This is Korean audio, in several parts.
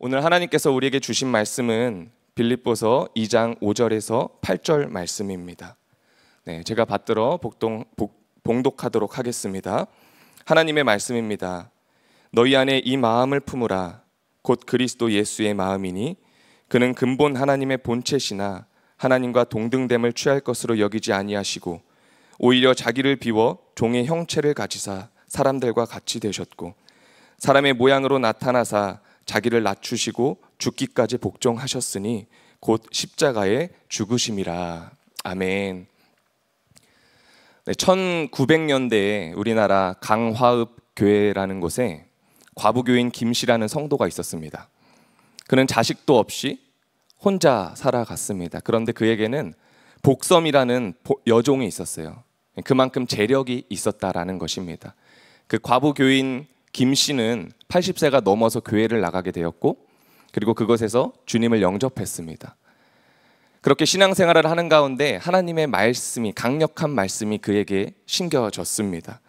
오늘 하나님께서 우리에게 주신 말씀은 빌립보서 2장 5절에서 8절 말씀입니다. 네, 제가 받들어 복동, 복, 봉독하도록 하겠습니다. 하나님의 말씀입니다. 너희 안에 이 마음을 품으라. 곧 그리스도 예수의 마음이니 그는 근본 하나님의 본체시나 하나님과 동등됨을 취할 것으로 여기지 아니하시고 오히려 자기를 비워 종의 형체를 가지사 사람들과 같이 되셨고 사람의 모양으로 나타나사 자기를 낮추시고 죽기까지 복종하셨으니 곧 십자가의 죽으심이라. 아멘. 1900년대에 우리나라 강화읍 교회라는 곳에 과부교인 김씨라는 성도가 있었습니다. 그는 자식도 없이 혼자 살아갔습니다. 그런데 그에게는 복섬이라는 여종이 있었어요. 그만큼 재력이 있었다라는 것입니다. 그 과부교인 김 씨는 80세가 넘어서 교회를 나가게 되었고 그리고 그것에서 주님을 영접했습니다. 그렇게 신앙생활을 하는 가운데 하나님의 말씀이 강력한 말씀이 그에게 심겨졌습니다.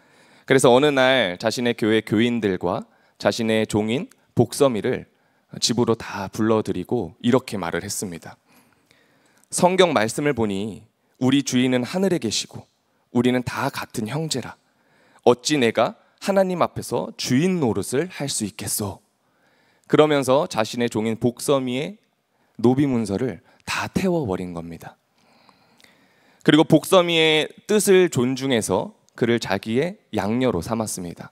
그래서 어느 날 자신의 교회 교인들과 자신의 종인 복섬이를 집으로 다 불러들이고 이렇게 말을 했습니다. 성경 말씀을 보니 우리 주인은 하늘에 계시고 우리는 다 같은 형제라. 어찌 내가 하나님 앞에서 주인 노릇을 할 수 있겠소. 그러면서 자신의 종인 복섬미의 노비 문서를 다 태워버린 겁니다. 그리고 복섬미의 뜻을 존중해서 그를 자기의 양녀로 삼았습니다.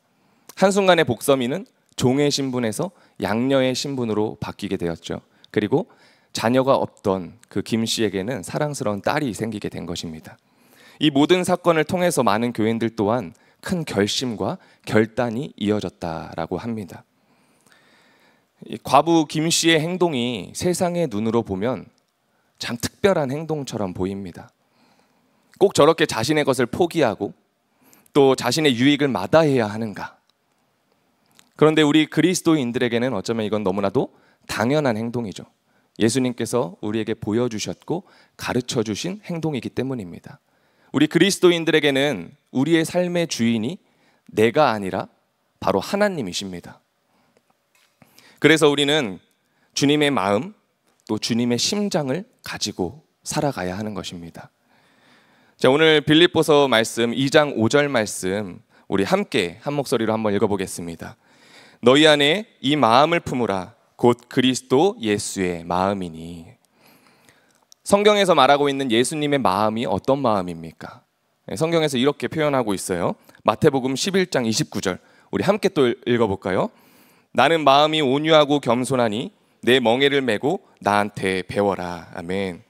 한순간에 복섬미는 종의 신분에서 양녀의 신분으로 바뀌게 되었죠. 그리고 자녀가 없던 그김 씨에게는 사랑스러운 딸이 생기게 된 것입니다. 이 모든 사건을 통해서 많은 교인들 또한 큰 결심과 결단이 이어졌다라고 합니다. 과부 김 씨의 행동이 세상의 눈으로 보면 참 특별한 행동처럼 보입니다. 꼭 저렇게 자신의 것을 포기하고 또 자신의 유익을 마다해야 하는가? 그런데 우리 그리스도인들에게는 어쩌면 이건 너무나도 당연한 행동이죠. 예수님께서 우리에게 보여주셨고 가르쳐 주신 행동이기 때문입니다. 우리 그리스도인들에게는 우리의 삶의 주인이 내가 아니라 바로 하나님이십니다. 그래서 우리는 주님의 마음 또 주님의 심장을 가지고 살아가야 하는 것입니다. 자, 오늘 빌립보서 말씀 2장 5절 말씀 우리 함께 한 목소리로 한번 읽어보겠습니다. 너희 안에 이 마음을 품으라 곧 그리스도 예수의 마음이니 성경에서 말하고 있는 예수님의 마음이 어떤 마음입니까? 네, 성경에서 이렇게 표현하고 있어요. 마태복음 11장 29절. 우리 함께 또 읽어볼까요? 나는 마음이 온유하고 겸손하니 내 멍에를 메고 나한테 배워라. 아멘.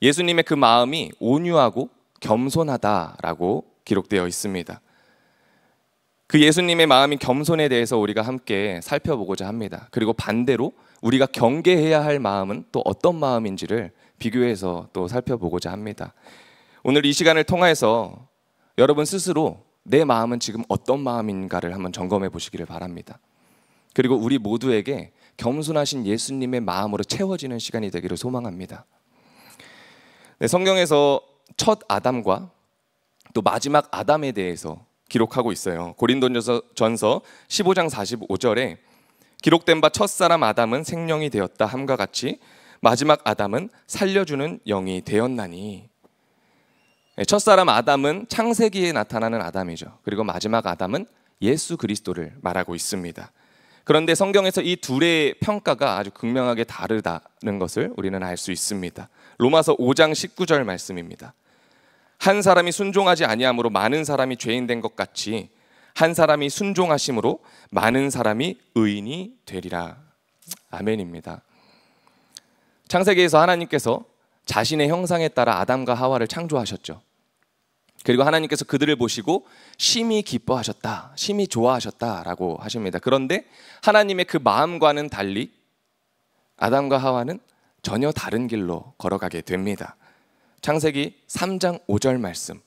예수님의 그 마음이 온유하고 겸손하다라고 기록되어 있습니다. 그 예수님의 마음이 겸손에 대해서 우리가 함께 살펴보고자 합니다. 그리고 반대로 우리가 경계해야 할 마음은 또 어떤 마음인지를 비교해서 또 살펴보고자 합니다. 오늘 이 시간을 통해서 여러분 스스로 내 마음은 지금 어떤 마음인가를 한번 점검해 보시기를 바랍니다. 그리고 우리 모두에게 겸손하신 예수님의 마음으로 채워지는 시간이 되기를 소망합니다. 네, 성경에서 첫 아담과 또 마지막 아담에 대해서 기록하고 있어요. 고린도전서 15장 45절에 기록된 바 첫사람 아담은 생명이 되었다 함과 같이 마지막 아담은 살려주는 영이 되었나니 예, 첫사람 아담은 창세기에 나타나는 아담이죠. 그리고 마지막 아담은 예수 그리스도를 말하고 있습니다. 그런데 성경에서 이 둘의 평가가 아주 극명하게 다르다는 것을 우리는 알 수 있습니다. 로마서 5장 19절 말씀입니다. 한 사람이 순종하지 아니함으로 많은 사람이 죄인 된 것 같이 한 사람이 순종하심으로 많은 사람이 의인이 되리라. 아멘입니다. 창세기에서 하나님께서 자신의 형상에 따라 아담과 하와를 창조하셨죠. 그리고 하나님께서 그들을 보시고 심히 기뻐하셨다, 심히 좋아하셨다라고 하십니다. 그런데 하나님의 그 마음과는 달리 아담과 하와는 전혀 다른 길로 걸어가게 됩니다. 창세기 3장 5절 말씀.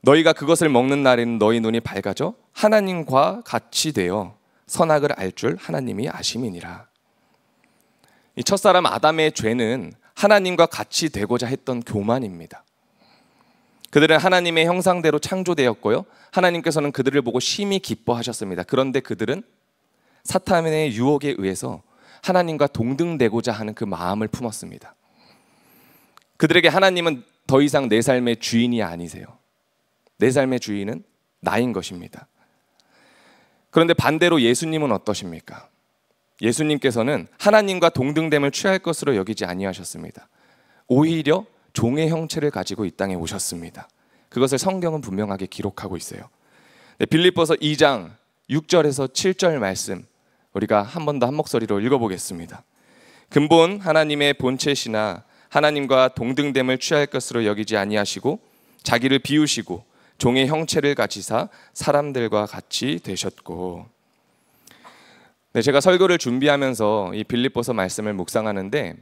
너희가 그것을 먹는 날에는 너희 눈이 밝아져 하나님과 같이 되어 선악을 알 줄 하나님이 아심이니라. 이 첫사람 아담의 죄는 하나님과 같이 되고자 했던 교만입니다. 그들은 하나님의 형상대로 창조되었고요. 하나님께서는 그들을 보고 심히 기뻐하셨습니다. 그런데 그들은 사탄의 유혹에 의해서 하나님과 동등되고자 하는 그 마음을 품었습니다. 그들에게 하나님은 더 이상 내 삶의 주인이 아니세요. 내 삶의 주인은 나인 것입니다. 그런데 반대로 예수님은 어떠십니까? 예수님께서는 하나님과 동등됨을 취할 것으로 여기지 아니하셨습니다. 오히려 종의 형체를 가지고 이 땅에 오셨습니다. 그것을 성경은 분명하게 기록하고 있어요. 네, 빌립보서 2장 6절에서 7절 말씀 우리가 한 번 더 한 목소리로 읽어보겠습니다. 근본 하나님의 본체시나 하나님과 동등됨을 취할 것으로 여기지 아니하시고 자기를 비우시고 종의 형체를 가지사 사람들과 같이 되셨고 네, 제가 설교를 준비하면서 이 빌립보서 말씀을 묵상하는데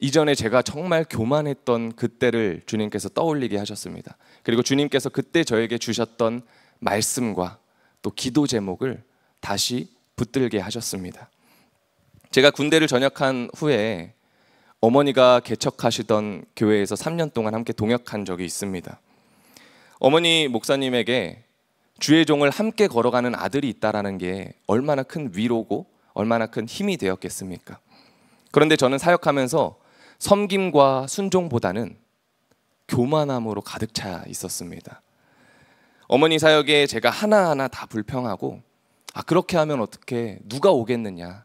이전에 제가 정말 교만했던 그때를 주님께서 떠올리게 하셨습니다. 그리고 주님께서 그때 저에게 주셨던 말씀과 또 기도 제목을 다시 붙들게 하셨습니다. 제가 군대를 전역한 후에 어머니가 개척하시던 교회에서 3년 동안 함께 동역한 적이 있습니다. 어머니 목사님에게 주의 종을 함께 걸어가는 아들이 있다라는 게 얼마나 큰 위로고 얼마나 큰 힘이 되었겠습니까? 그런데 저는 사역하면서 섬김과 순종보다는 교만함으로 가득 차 있었습니다. 어머니 사역에 제가 하나하나 다 불평하고 아 그렇게 하면 어떻게 누가 오겠느냐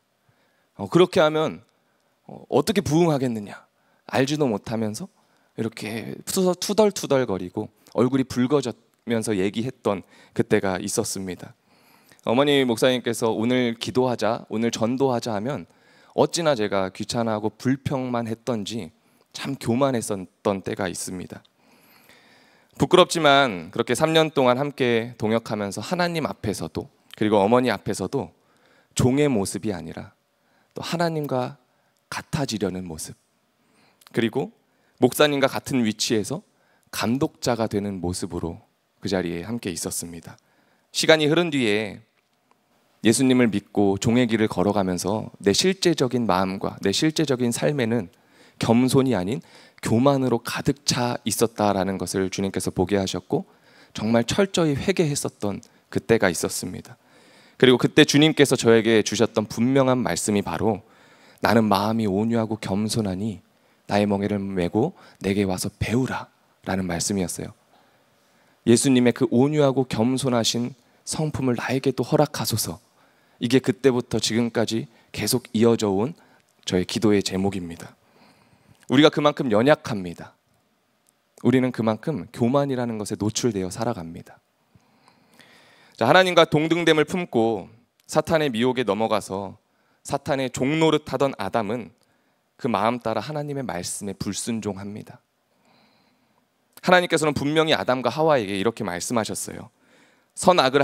어, 그렇게 하면 어, 어떻게 부응하겠느냐 알지도 못하면서 이렇게 투덜투덜거리고 얼굴이 붉어졌 면서 얘기했던 그때가 있었습니다. 어머니 목사님께서 오늘 기도하자, 오늘 전도하자 하면 어찌나 제가 귀찮아하고 불평만 했던지 참 교만했었던 때가 있습니다. 부끄럽지만 그렇게 3년 동안 함께 동역하면서 하나님 앞에서도 그리고 어머니 앞에서도 종의 모습이 아니라 또 하나님과 같아지려는 모습 그리고 목사님과 같은 위치에서 감독자가 되는 모습으로 그 자리에 함께 있었습니다. 시간이 흐른 뒤에 예수님을 믿고 종의 길을 걸어가면서 내 실제적인 마음과 내 실제적인 삶에는 겸손이 아닌 교만으로 가득 차 있었다라는 것을 주님께서 보게 하셨고 정말 철저히 회개했었던 그때가 있었습니다. 그리고 그때 주님께서 저에게 주셨던 분명한 말씀이 바로 나는 마음이 온유하고 겸손하니 나의 멍에를 메고 내게 와서 배우라 라는 말씀이었어요. 예수님의 그 온유하고 겸손하신 성품을 나에게 또 허락하소서. 이게 그때부터 지금까지 계속 이어져 온 저의 기도의 제목입니다. 우리가 그만큼 연약합니다. 우리는 그만큼 교만이라는 것에 노출되어 살아갑니다. 자, 하나님과 동등됨을 품고 사탄의 미혹에 넘어가서 사탄의 종노릇 하던 아담은 그 마음 따라 하나님의 말씀에 불순종합니다. 하나님께서는 분명히 아담과 하와에게 이렇게 말씀하셨어요. 선악을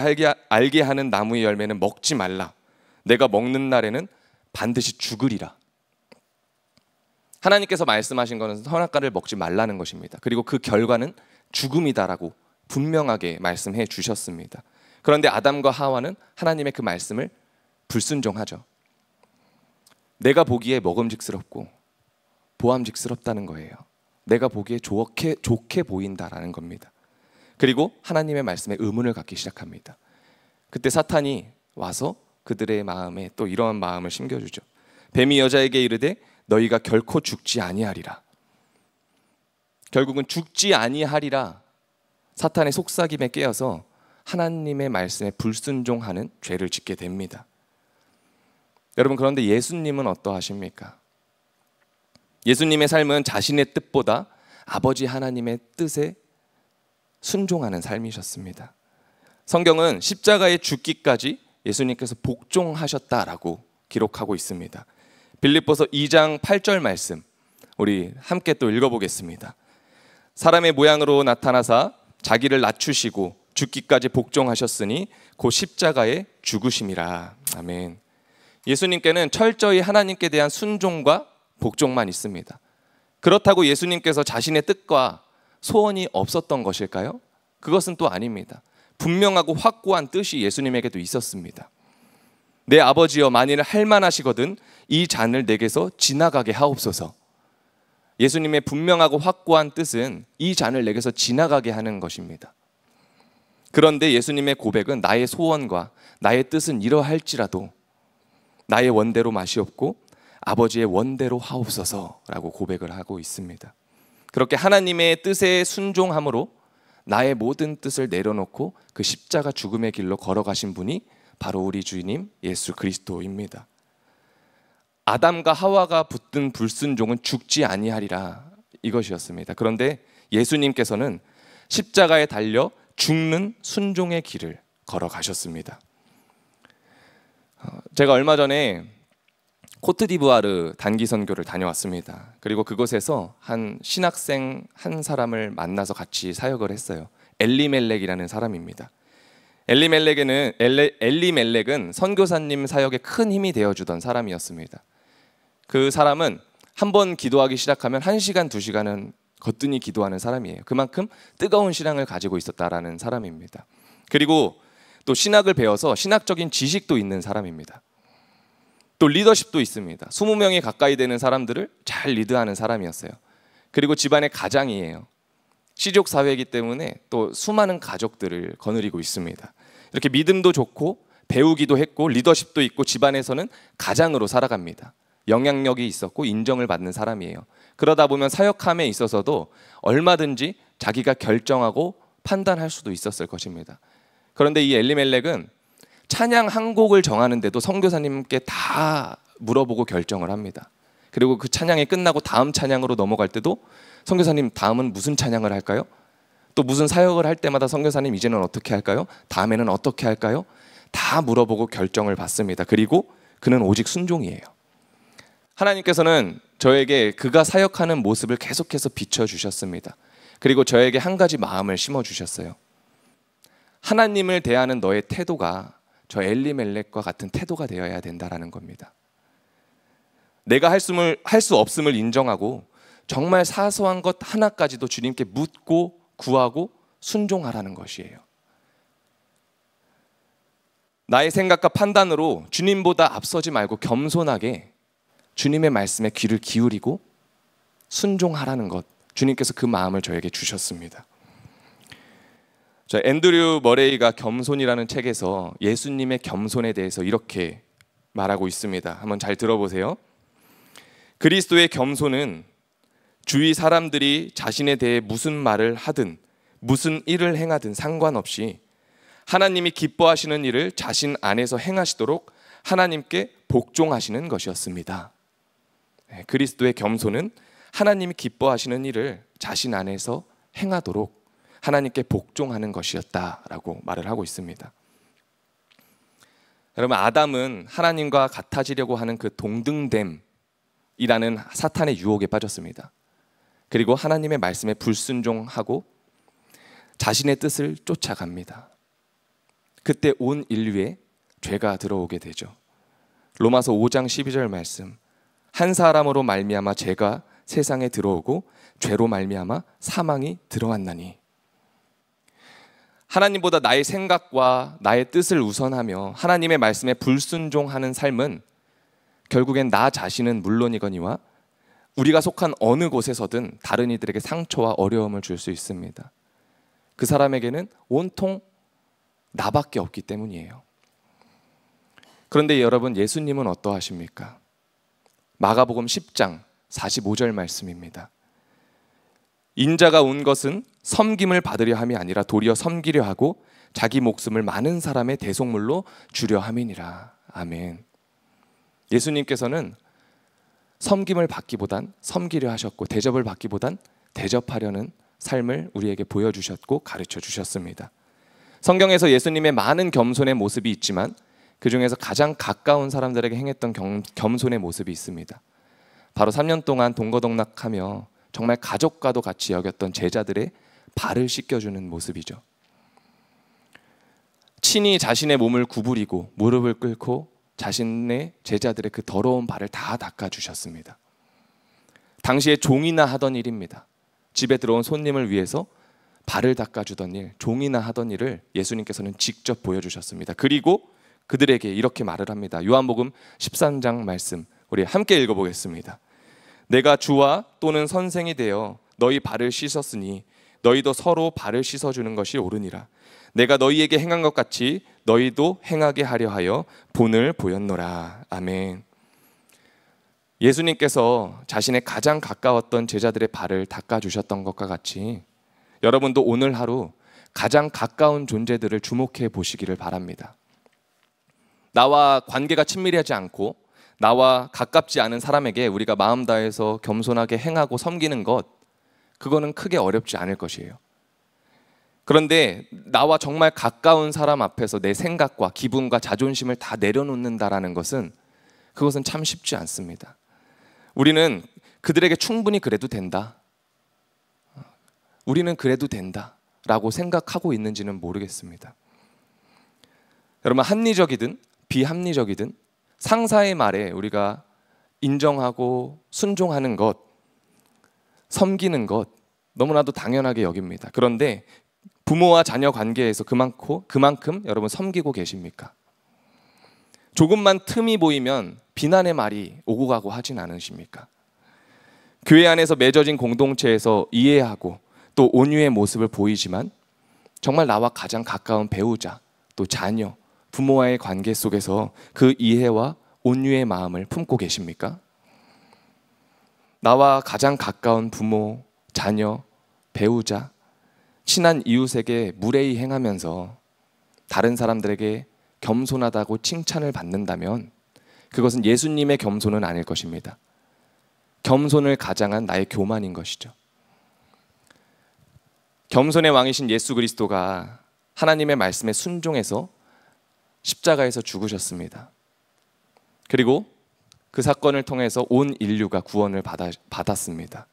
알게, 하는 나무의 열매는 먹지 말라. 내가 먹는 날에는 반드시 죽으리라. 하나님께서 말씀하신 것은 선악과를 먹지 말라는 것입니다. 그리고 그 결과는 죽음이다라고 분명하게 말씀해 주셨습니다. 그런데 아담과 하와는 하나님의 그 말씀을 불순종하죠. 내가 보기에 먹음직스럽고 보암직스럽다는 거예요. 내가 보기에 좋게, 좋게 보인다라는 겁니다. 그리고 하나님의 말씀에 의문을 갖기 시작합니다. 그때 사탄이 와서 그들의 마음에 또 이러한 마음을 심겨주죠. 뱀이 여자에게 이르되 너희가 결코 죽지 아니하리라. 결국은 죽지 아니하리라 사탄의 속삭임에 깨어서 하나님의 말씀에 불순종하는 죄를 짓게 됩니다. 여러분 그런데 예수님은 어떠하십니까? 예수님의 삶은 자신의 뜻보다 아버지 하나님의 뜻에 순종하는 삶이셨습니다. 성경은 십자가에 죽기까지 예수님께서 복종하셨다라고 기록하고 있습니다. 빌립보서 2장 8절 말씀 우리 함께 또 읽어보겠습니다. 사람의 모양으로 나타나사 자기를 낮추시고 죽기까지 복종하셨으니 곧 십자가에 죽으심이라. 아멘. 예수님께는 철저히 하나님께 대한 순종과 복종만 있습니다. 그렇다고 예수님께서 자신의 뜻과 소원이 없었던 것일까요? 그것은 또 아닙니다. 분명하고 확고한 뜻이 예수님에게도 있었습니다. 내 아버지여 만일 할만하시거든 이 잔을 내게서 지나가게 하옵소서. 예수님의 분명하고 확고한 뜻은 이 잔을 내게서 지나가게 하는 것입니다. 그런데 예수님의 고백은 나의 소원과 나의 뜻은 이러할지라도 나의 원대로 맛이 없고 아버지의 원대로 하옵소서라고 고백을 하고 있습니다. 그렇게 하나님의 뜻에 순종함으로 나의 모든 뜻을 내려놓고 그 십자가 죽음의 길로 걸어가신 분이 바로 우리 주님 예수 그리스도입니다. 아담과 하와가 붙든 불순종은 죽지 아니하리라 이것이었습니다. 그런데 예수님께서는 십자가에 달려 죽는 순종의 길을 걸어가셨습니다. 어, 제가 얼마 전에 코트디부아르 단기 선교를 다녀왔습니다. 그리고 그곳에서 한 신학생 한 사람을 만나서 같이 사역을 했어요. 엘리멜렉이라는 사람입니다. 엘리멜렉은 엘리멜렉은 선교사님 사역에 큰 힘이 되어 주던 사람이었습니다. 그 사람은 한 번 기도하기 시작하면 1시간 2시간은 거뜬히 기도하는 사람이에요. 그만큼 뜨거운 신앙을 가지고 있었다라는 사람입니다. 그리고 또 신학을 배워서 신학적인 지식도 있는 사람입니다. 또 리더십도 있습니다. 20명이 가까이 되는 사람들을 잘 리드하는 사람이었어요. 그리고 집안의 가장이에요. 시족 사회이기 때문에 또 수많은 가족들을 거느리고 있습니다. 이렇게 믿음도 좋고 배우기도 했고 리더십도 있고 집안에서는 가장으로 살아갑니다. 영향력이 있었고 인정을 받는 사람이에요. 그러다 보면 사역함에 있어서도 얼마든지 자기가 결정하고 판단할 수도 있었을 것입니다. 그런데 이 엘리멜렉은 찬양 한 곡을 정하는데도 성교사님께다 물어보고 결정을 합니다. 그리고 그 찬양이 끝나고 다음 찬양으로 넘어갈 때도 성교사님 다음은 무슨 찬양을 할까요? 또 무슨 사역을 할 때마다 성교사님 이제는 어떻게 할까요? 다음에는 어떻게 할까요? 다 물어보고 결정을 받습니다. 그리고 그는 오직 순종이에요. 하나님께서는 저에게 그가 사역하는 모습을 계속해서 비춰 주셨습니다. 그리고 저에게 한 가지 마음을 심어 주셨어요. 하나님을 대하는 너의 태도가 저 엘리멜렉과 같은 태도가 되어야 된다라는 겁니다. 내가 할 수 없음을 인정하고 정말 사소한 것 하나까지도 주님께 묻고 구하고 순종하라는 것이에요. 나의 생각과 판단으로 주님보다 앞서지 말고 겸손하게 주님의 말씀에 귀를 기울이고 순종하라는 것 주님께서 그 마음을 저에게 주셨습니다. 저 앤드류 머레이가 겸손이라는 책에서 예수님의 겸손에 대해서 이렇게 말하고 있습니다. 한번 잘 들어보세요. 그리스도의 겸손은 주위 사람들이 자신에 대해 무슨 말을 하든 무슨 일을 행하든 상관없이 하나님이 기뻐하시는 일을 자신 안에서 행하시도록 하나님께 복종하시는 것이었습니다. 네, 그리스도의 겸손은 하나님이 기뻐하시는 일을 자신 안에서 행하도록 하나님께 복종하는 것이었다라고 말을 하고 있습니다. 여러분 아담은 하나님과 같아지려고 하는 그 동등됨이라는 사탄의 유혹에 빠졌습니다. 그리고 하나님의 말씀에 불순종하고 자신의 뜻을 쫓아갑니다. 그때 온 인류에 죄가 들어오게 되죠. 로마서 5장 12절 말씀. 한 사람으로 말미암아 죄가 세상에 들어오고 죄로 말미암아 사망이 들어왔나니. 하나님보다 나의 생각과 나의 뜻을 우선하며 하나님의 말씀에 불순종하는 삶은 결국엔 나 자신은 물론이거니와 우리가 속한 어느 곳에서든 다른 이들에게 상처와 어려움을 줄 수 있습니다. 그 사람에게는 온통 나밖에 없기 때문이에요. 그런데 여러분 예수님은 어떠하십니까? 마가복음 10장 45절 말씀입니다. 인자가 온 것은 섬김을 받으려 함이 아니라 도리어 섬기려 하고 자기 목숨을 많은 사람의 대속물로 주려 함이니라. 아멘. 예수님께서는 섬김을 받기보단 섬기려 하셨고 대접을 받기보단 대접하려는 삶을 우리에게 보여주셨고 가르쳐 주셨습니다. 성경에서 예수님의 많은 겸손의 모습이 있지만 그 중에서 가장 가까운 사람들에게 행했던 겸, 손의 모습이 있습니다. 바로 3년 동안 동거동락하며 정말 가족과도 같이 여겼던 제자들의 발을 씻겨주는 모습이죠. 친히 자신의 몸을 구부리고 무릎을 꿇고 자신의 제자들의 그 더러운 발을 다 닦아주셨습니다. 당시에 종이나 하던 일입니다. 집에 들어온 손님을 위해서 발을 닦아주던 일, 종이나 하던 일을 예수님께서는 직접 보여주셨습니다. 그리고 그들에게 이렇게 말을 합니다. 요한복음 13장 말씀, 우리 함께 읽어보겠습니다. 내가 주와 또는 선생이 되어 너희 발을 씻었으니 너희도 서로 발을 씻어 주는 것이 옳으니라. 내가 너희에게 행한 것 같이 너희도 행하게 하려 하여 본을 보였노라. 아멘. 예수님께서 자신의 가장 가까웠던 제자들의 발을 닦아 주셨던 것과 같이 여러분도 오늘 하루 가장 가까운 존재들을 주목해 보시기를 바랍니다. 나와 관계가 친밀하지 않고 나와 가깝지 않은 사람에게 우리가 마음 다해서 겸손하게 행하고 섬기는 것, 그거는 크게 어렵지 않을 것이에요. 그런데 나와 정말 가까운 사람 앞에서 내 생각과 기분과 자존심을 다 내려놓는다라는 것은 그것은 참 쉽지 않습니다. 우리는 그들에게 충분히 그래도 된다. 우리는 그래도 된다. 라고 생각하고 있는지는 모르겠습니다. 여러분, 합리적이든 비합리적이든 상사의 말에 우리가 인정하고 순종하는 것, 섬기는 것 너무나도 당연하게 여깁니다. 그런데 부모와 자녀 관계에서 그만큼, 그만큼 여러분 섬기고 계십니까? 조금만 틈이 보이면 비난의 말이 오고 가고 하진 않으십니까? 교회 안에서 맺어진 공동체에서 이해하고 또 온유의 모습을 보이지만 정말 나와 가장 가까운 배우자 또 자녀 부모와의 관계 속에서 그 이해와 온유의 마음을 품고 계십니까? 나와 가장 가까운 부모, 자녀, 배우자, 친한 이웃에게 무례히 행하면서 다른 사람들에게 겸손하다고 칭찬을 받는다면 그것은 예수님의 겸손은 아닐 것입니다. 겸손을 가장한 나의 교만인 것이죠. 겸손의 왕이신 예수 그리스도가 하나님의 말씀에 순종해서 십자가에서 죽으셨습니다. 그리고 그 사건을 통해서 온 인류가 구원을 받았습니다.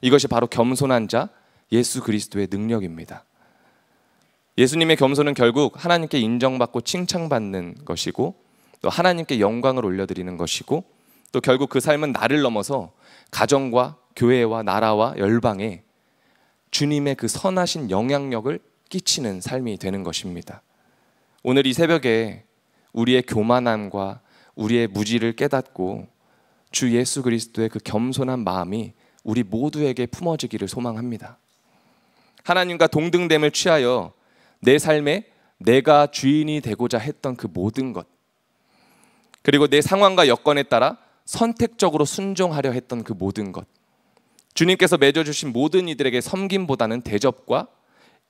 이것이 바로 겸손한 자 예수 그리스도의 능력입니다. 예수님의 겸손은 결국 하나님께 인정받고 칭찬받는 것이고 또 하나님께 영광을 올려드리는 것이고 또 결국 그 삶은 나를 넘어서 가정과 교회와 나라와 열방에 주님의 그 선하신 영향력을 끼치는 삶이 되는 것입니다. 오늘 이 새벽에 우리의 교만함과 우리의 무지를 깨닫고 주 예수 그리스도의 그 겸손한 마음이 우리 모두에게 품어지기를 소망합니다. 하나님과 동등됨을 취하여 내 삶에 내가 주인이 되고자 했던 그 모든 것 그리고 내 상황과 여건에 따라 선택적으로 순종하려 했던 그 모든 것 주님께서 맺어주신 모든 이들에게 섬김보다는 대접과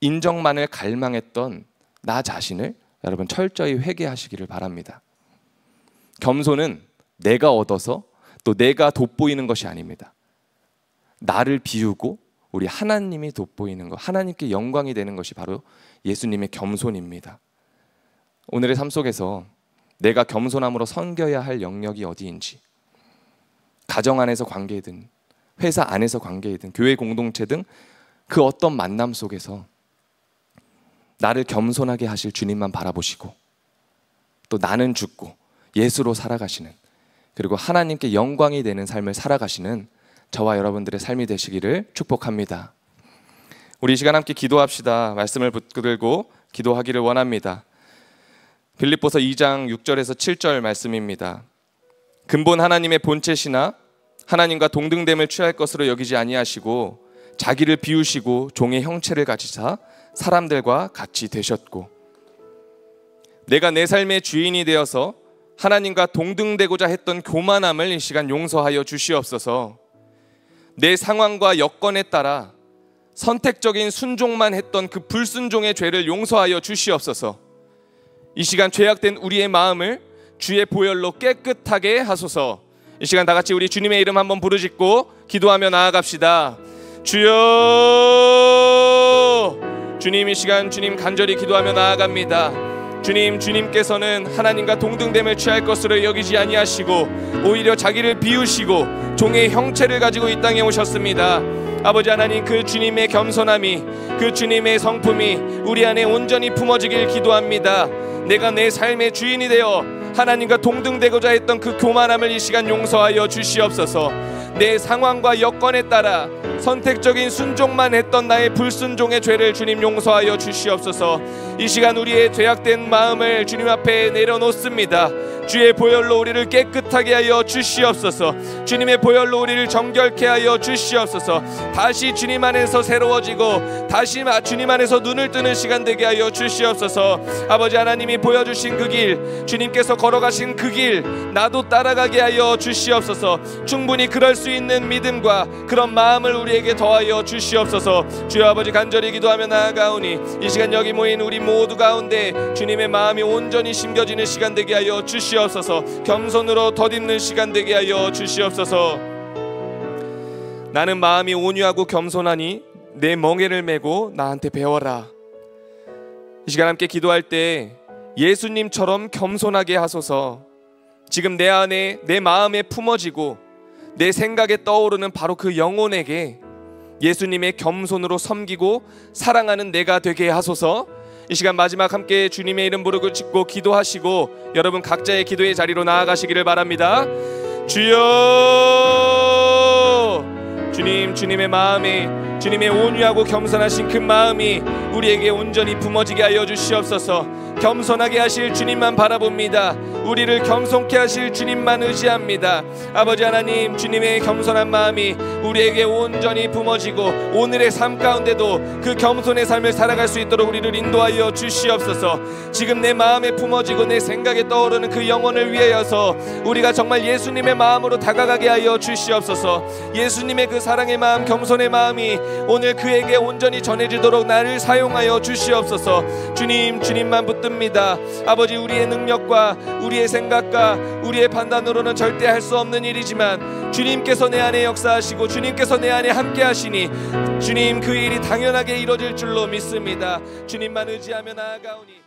인정만을 갈망했던 나 자신을 여러분 철저히 회개하시기를 바랍니다. 겸손은 내가 얻어서 또 내가 돋보이는 것이 아닙니다. 나를 비우고 우리 하나님이 돋보이는 것, 하나님께 영광이 되는 것이 바로 예수님의 겸손입니다. 오늘의 삶 속에서 내가 겸손함으로 섬겨야 할 영역이 어디인지, 가정 안에서 관계든, 회사 안에서 관계든, 교회 공동체 등 그 어떤 만남 속에서 나를 겸손하게 하실 주님만 바라보시고 또 나는 죽고 예수로 살아가시는 그리고 하나님께 영광이 되는 삶을 살아가시는 저와 여러분들의 삶이 되시기를 축복합니다. 우리 시간 함께 기도합시다. 말씀을 붙들고 기도하기를 원합니다. 빌립보서 2장 6절에서 7절 말씀입니다. 근본 하나님의 본체시나 하나님과 동등됨을 취할 것으로 여기지 아니하시고 자기를 비우시고 종의 형체를 가지사 사람들과 같이 되셨고 내가 내 삶의 주인이 되어서 하나님과 동등되고자 했던 교만함을 이 시간 용서하여 주시옵소서. 내 상황과 여건에 따라 선택적인 순종만 했던 그 불순종의 죄를 용서하여 주시옵소서. 이 시간 죄악된 우리의 마음을 주의 보혈로 깨끗하게 하소서. 이 시간 다 같이 우리 주님의 이름 한번 부르짖고 기도하며 나아갑시다. 주여 주님 이 시간 주님 간절히 기도하며 나아갑니다. 주님, 주님께서는 하나님과 동등됨을 취할 것으로 여기지 아니하시고 오히려 자기를 비우시고 종의 형체를 가지고 이 땅에 오셨습니다. 아버지 하나님 그 주님의 겸손함이 그 주님의 성품이 우리 안에 온전히 품어지길 기도합니다. 내가 내 삶의 주인이 되어 하나님과 동등되고자 했던 그 교만함을 이 시간 용서하여 주시옵소서. 내 상황과 여건에 따라 선택적인 순종만 했던 나의 불순종의 죄를 주님 용서하여 주시옵소서. 이 시간 우리의 죄악된 마음을 주님 앞에 내려놓습니다. 주의 보혈로 우리를 깨끗하게 하여 주시옵소서 주님의 보혈로 우리를 정결케 하여 주시옵소서 다시 주님 안에서 새로워지고 다시 주님 안에서 눈을 뜨는 시간 되게 하여 주시옵소서 아버지 하나님이 보여주신 그길 주님께서 걸어가신 그 길 나도 따라가게 하여 주시옵소서 충분히 그럴 수 있는 믿음과 그런 마음을 우리에게 더하여 주시옵소서 주여 아버지 간절히 기도하며 나아가오니 이 시간 여기 모인 우리 모두 가운데 주님의 마음이 온전히 심겨지는 시간 되게 하여 주시옵소서 주시옵소서 겸손으로 덧입는 시간 되게 하여 주시옵소서 나는 마음이 온유하고 겸손하니 내 멍에를 메고 나한테 배워라 이 시간 함께 기도할 때 예수님처럼 겸손하게 하소서 지금 내 안에 내 마음에 품어지고 내 생각에 떠오르는 바로 그 영혼에게 예수님의 겸손으로 섬기고 사랑하는 내가 되게 하소서 이 시간 마지막 함께 주님의 이름 부르고 짓고 기도하시고 여러분 각자의 기도의 자리로 나아가시기를 바랍니다. 주여 주님 주님의 마음이 주님의 온유하고 겸손하신 그 마음이 우리에게 온전히 품어지게 하여 주시옵소서. 겸손하게 하실 주님만 바라봅니다. 우리를 겸손케 하실 주님만 의지합니다. 아버지 하나님, 주님의 겸손한 마음이 우리에게 온전히 품어지고 오늘의 삶 가운데도 그 겸손의 삶을 살아갈 수 있도록 우리를 인도하여 주시옵소서. 지금 내 마음에 품어지고 내 생각에 떠오르는 그 영혼을 위하여서 우리가 정말 예수님의 마음으로 다가가게 하여 주시옵소서. 예수님의 그 사랑의 마음, 겸손의 마음이 오늘 그에게 온전히 전해지도록 나를 사용하여 주시옵소서. 주님, 주님만 붙듭니다. 믿습니다. 아버지 우리의 능력과 우리의 생각과 우리의 판단으로는 절대 할 수 없는 일이지만 주님께서 내 안에 역사하시고 주님께서 내 안에 함께 하시니 주님 그 일이 당연하게 이루어질 줄로 믿습니다. 주님만 의지하며 나아가오니